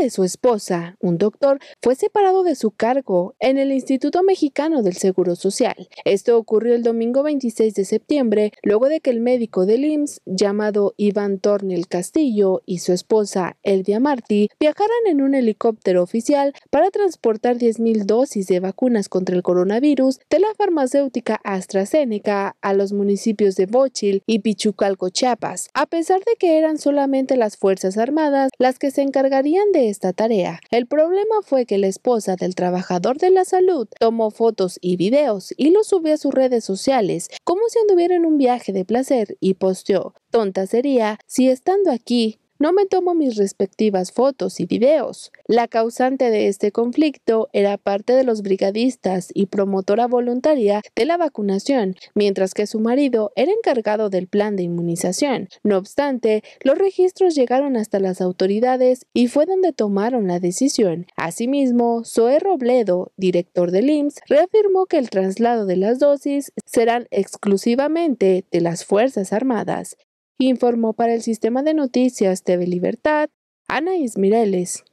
de su esposa, un doctor, fue separado de su cargo en el Instituto Mexicano del Seguro Social. Esto ocurrió el domingo 26 de septiembre, luego de que el médico del IMSS, llamado Iván Tornel Castillo, y su esposa, Elvia Martí, viajaran en un helicóptero oficial para transportar 10.000 dosis de vacunas contra el coronavirus de la farmacéutica AstraZeneca a los municipios de Bochil y Pichucalco, Chiapas, a pesar de que eran solamente las Fuerzas Armadas las que se encargarían de esta tarea. El problema fue que la esposa del trabajador de la salud tomó fotos y videos y los subió a sus redes sociales como si anduviera en un viaje de placer y posteó. Tonta sería si estando aquí no me tomo mis respectivas fotos y videos. La causante de este conflicto era parte de los brigadistas y promotora voluntaria de la vacunación, mientras que su marido era encargado del plan de inmunización. No obstante, los registros llegaron hasta las autoridades y fue donde tomaron la decisión. Asimismo, Zoe Robledo, director del IMSS, reafirmó que el traslado de las dosis serán exclusivamente de las Fuerzas Armadas informó para el Sistema de Noticias TV Libertad Ana Ismireles.